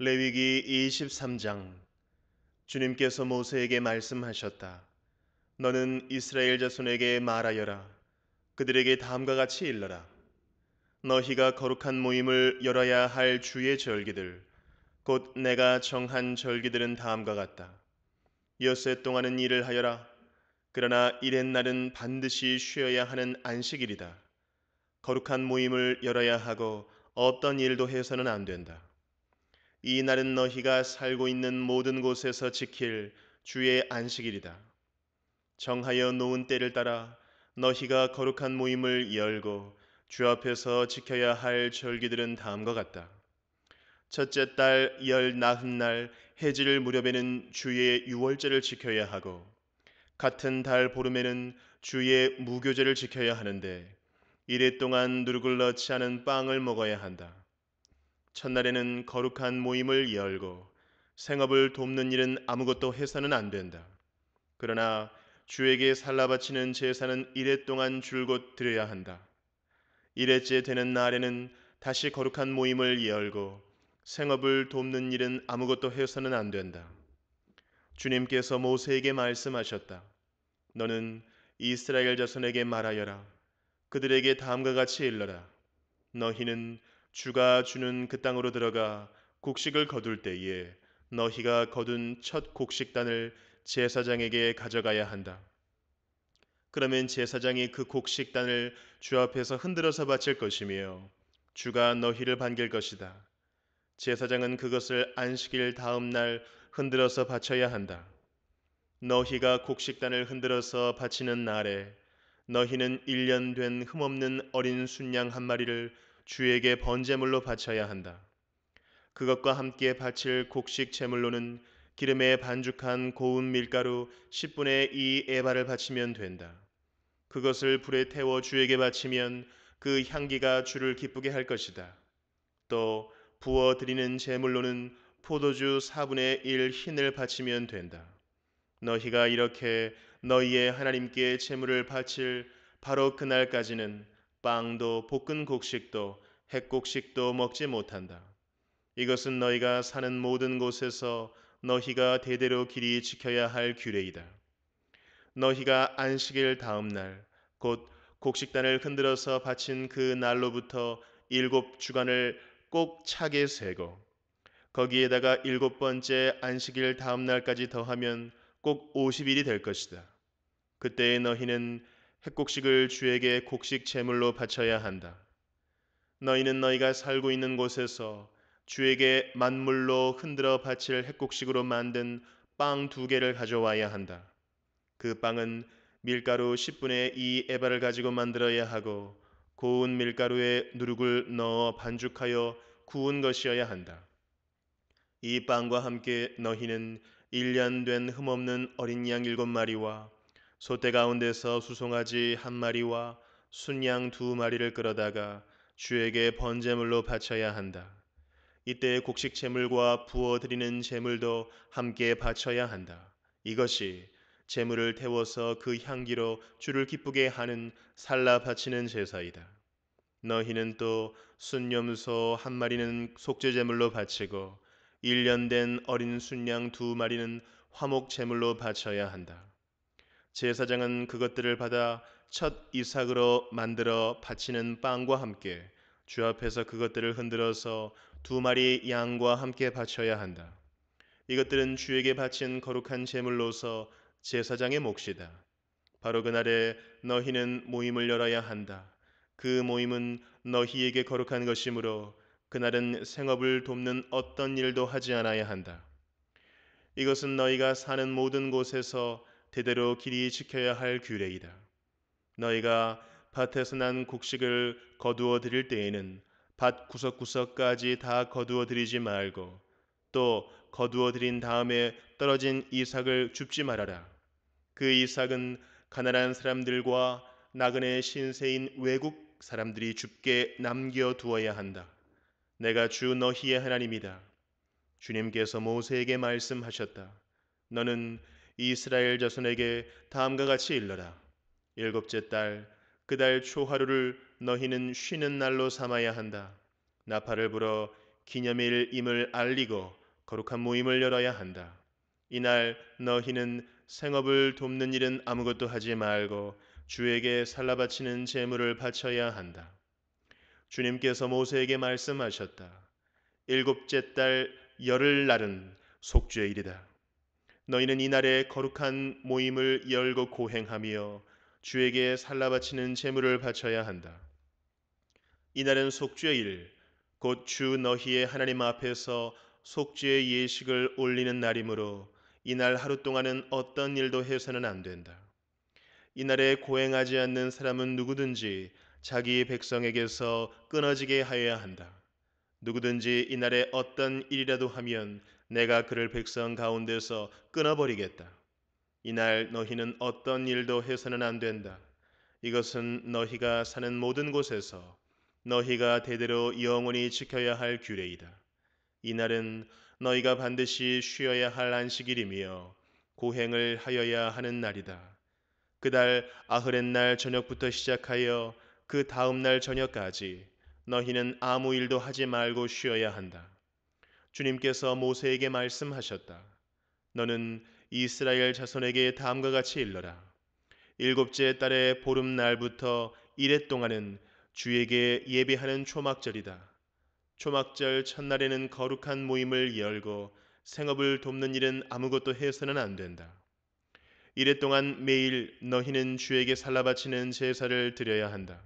레위기 23장 주님께서 모세에게 말씀하셨다. 너는 이스라엘 자손에게 말하여라. 그들에게 다음과 같이 일러라. 너희가 거룩한 모임을 열어야 할 주의 절기들, 곧 내가 정한 절기들은 다음과 같다. 여세 동안은 일을 하여라. 그러나 이랜 날은 반드시 쉬어야 하는 안식일이다. 거룩한 모임을 열어야 하고 어떤 일도 해서는 안 된다. 이 날은 너희가 살고 있는 모든 곳에서 지킬 주의 안식일이다. 정하여 놓은 때를 따라 너희가 거룩한 모임을 열고 주 앞에서 지켜야 할 절기들은 다음과 같다. 첫째 달 열 나흔 날 해질 무렵에는 주의 유월절을 지켜야 하고 같은 달 보름에는 주의 무교제를 지켜야 하는데 이래 동안 누룩을 넣지 않은 빵을 먹어야 한다. 첫날에는 거룩한 모임을 열고 생업을 돕는 일은 아무것도 해서는 안 된다. 그러나 주에게 살라 바치는 제사는 이래 동안 줄곧 드려야 한다. 이래째 되는 날에는 다시 거룩한 모임을 열고 생업을 돕는 일은 아무것도 해서는 안 된다. 주님께서 모세에게 말씀하셨다. 너는 이스라엘 자손에게 말하여라. 그들에게 다음과 같이 일러라. 너희는 주가 주는 그 땅으로 들어가 곡식을 거둘 때에 너희가 거둔 첫 곡식단을 제사장에게 가져가야 한다. 그러면 제사장이 그 곡식단을 주 앞에서 흔들어서 바칠 것이며 주가 너희를 반길 것이다. 제사장은 그것을 안식일 다음 날 흔들어서 바쳐야 한다. 너희가 곡식단을 흔들어서 바치는 날에 너희는 1년 된 흠없는 어린 순양 한 마리를 주에게 번제물로 바쳐야 한다. 그것과 함께 바칠 곡식 제물로는 기름에 반죽한 고운 밀가루 10분의 2 에바를 바치면 된다. 그것을 불에 태워 주에게 바치면 그 향기가 주를 기쁘게 할 것이다. 또 부어 드리는 제물로는 포도주 4분의 1 흰을 바치면 된다. 너희가 이렇게 너희의 하나님께 제물을 바칠 바로 그날까지는 빵도 볶은 곡식도 핵곡식도 먹지 못한다. 이것은 너희가 사는 모든 곳에서 너희가 대대로 길이 지켜야 할 규례이다. 너희가 안식일 다음 날, 곧 곡식단을 흔들어서 바친 그 날로부터 일곱 주간을 꼭 차게 세고, 거기에다가 일곱 번째 안식일 다음 날까지 더하면 꼭 50일이 될 것이다. 그때에 너희는 햇곡식을 주에게 곡식 제물로 바쳐야 한다. 너희는 너희가 살고 있는 곳에서 주에게 만물로 흔들어 바칠 햇곡식으로 만든 빵 두 개를 가져와야 한다. 그 빵은 밀가루 10분의 2 에바를 가지고 만들어야 하고 고운 밀가루에 누룩을 넣어 반죽하여 구운 것이어야 한다. 이 빵과 함께 너희는 1년 된 흠없는 어린 양7 마리와 소떼 가운데서 수송아지 한 마리와 순양 두 마리를 끌어다가 주에게 번제물로 바쳐야 한다. 이때 곡식 제물과 부어 드리는 제물도 함께 바쳐야 한다. 이것이 제물을 태워서 그 향기로 주를 기쁘게 하는 살라 바치는 제사이다. 너희는 또 순염소 한 마리는 속죄 제물로 바치고 1년 된 어린 순양 두 마리는 화목 제물로 바쳐야 한다. 제사장은 그것들을 받아 첫 이삭으로 만들어 바치는 빵과 함께 주 앞에서 그것들을 흔들어서 두 마리 양과 함께 바쳐야 한다. 이것들은 주에게 바친 거룩한 제물로서 제사장의 몫이다. 바로 그날에 너희는 모임을 열어야 한다. 그 모임은 너희에게 거룩한 것이므로 그날은 생업을 돕는 어떤 일도 하지 않아야 한다. 이것은 너희가 사는 모든 곳에서 대대로 길이 지켜야 할 규례이다. 너희가 밭에서 난 곡식을 거두어 드릴 때에는 밭 구석구석까지 다 거두어 드리지 말고 또 거두어 드린 다음에 떨어진 이삭을 줍지 말아라. 그 이삭은 가난한 사람들과 나그네 신세인 외국 사람들이 줍게 남겨 두어야 한다. 내가 주 너희의 하나님이다. 주님께서 모세에게 말씀하셨다. 너는 이스라엘 자손에게 다음과 같이 일러라. 일곱째 달, 그 달 초하루를 너희는 쉬는 날로 삼아야 한다. 나팔을 불어 기념일임을 알리고 거룩한 모임을 열어야 한다. 이날 너희는 생업을 돕는 일은 아무것도 하지 말고 주에게 살라 바치는 재물을 바쳐야 한다. 주님께서 모세에게 말씀하셨다. 일곱째 달 열흘 날은 속죄일이다. 너희는 이날에 거룩한 모임을 열고 고행하며 주에게 살라 바치는 재물을 바쳐야 한다. 이날은 속죄의 일, 곧 주 너희의 하나님 앞에서 속죄의 예식을 올리는 날이므로 이날 하루 동안은 어떤 일도 해서는 안 된다. 이날에 고행하지 않는 사람은 누구든지 자기 백성에게서 끊어지게 하여야 한다. 누구든지 이날에 어떤 일이라도 하면 내가 그를 백성 가운데서 끊어버리겠다. 이날 너희는 어떤 일도 해서는 안 된다. 이것은 너희가 사는 모든 곳에서 너희가 대대로 영원히 지켜야 할 규례이다. 이날은 너희가 반드시 쉬어야 할 안식일이며 고행을 하여야 하는 날이다. 그달 아흐렛날 저녁부터 시작하여 그 다음날 저녁까지 너희는 아무 일도 하지 말고 쉬어야 한다. 주님께서 모세에게 말씀하셨다. 너는 이스라엘 자손에게 다음과 같이 일러라. 일곱째 달의 보름날부터 이랫 동안은 주에게 예배하는 초막절이다. 초막절 첫날에는 거룩한 모임을 열고 생업을 돕는 일은 아무것도 해서는 안 된다. 이래 동안 매일 너희는 주에게 살라바치는 제사를 드려야 한다.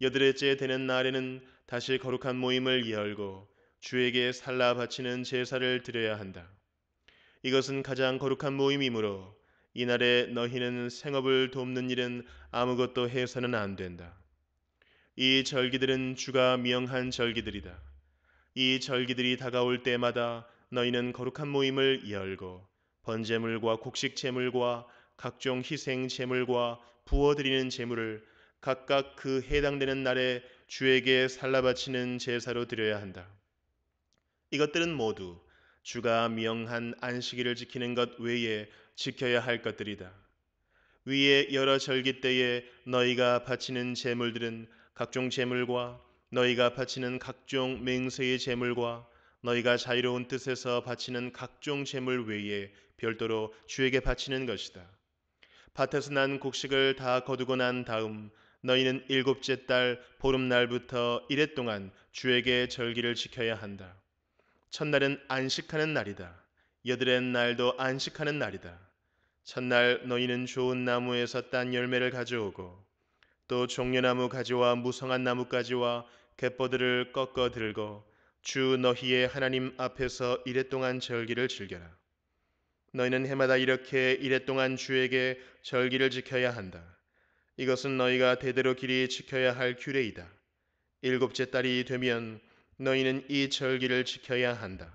여드레째 되는 날에는 다시 거룩한 모임을 열고 주에게 살라 바치는 제사를 드려야 한다. 이것은 가장 거룩한 모임이므로 이날에 너희는 생업을 돕는 일은 아무것도 해서는 안 된다. 이 절기들은 주가 명한 절기들이다. 이 절기들이 다가올 때마다 너희는 거룩한 모임을 열고 번제물과 곡식 제물과 각종 희생 제물과 부어 드리는 제물을 각각 그 해당되는 날에 주에게 살라 바치는 제사로 드려야 한다. 이것들은 모두 주가 명한 안식일을 지키는 것 외에 지켜야 할 것들이다. 위에 여러 절기 때에 너희가 바치는 제물들은 각종 제물과 너희가 바치는 각종 맹세의 제물과 너희가 자유로운 뜻에서 바치는 각종 제물 외에 별도로 주에게 바치는 것이다. 밭에서 난 곡식을 다 거두고 난 다음 너희는 일곱째 달 보름날부터 이랫 동안 주에게 절기를 지켜야 한다. 첫날은 안식하는 날이다. 여드렛 날도 안식하는 날이다. 첫날 너희는 좋은 나무에서 딴 열매를 가져오고 또 종려나무 가지와 무성한 나뭇가지와 갯버들을 꺾어 들고 주 너희의 하나님 앞에서 이랫동안 절기를 즐겨라. 너희는 해마다 이렇게 이랫동안 주에게 절기를 지켜야 한다. 이것은 너희가 대대로 길이 지켜야 할 규례이다. 일곱째 딸이 되면 너희는 이 절기를 지켜야 한다.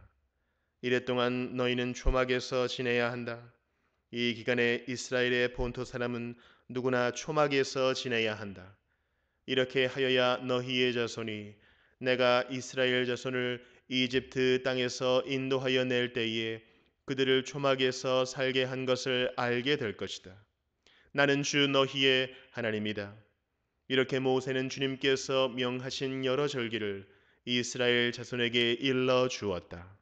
이래 동안 너희는 초막에서 지내야 한다. 이 기간에 이스라엘의 본토 사람은 누구나 초막에서 지내야 한다. 이렇게 하여야 너희의 자손이 내가 이스라엘 자손을 이집트 땅에서 인도하여 낼 때에 그들을 초막에서 살게 한 것을 알게 될 것이다. 나는 주 너희의 하나님이다. 이렇게 모세는 주님께서 명하신 여러 절기를 이스라엘 자손에게 일러 주었다.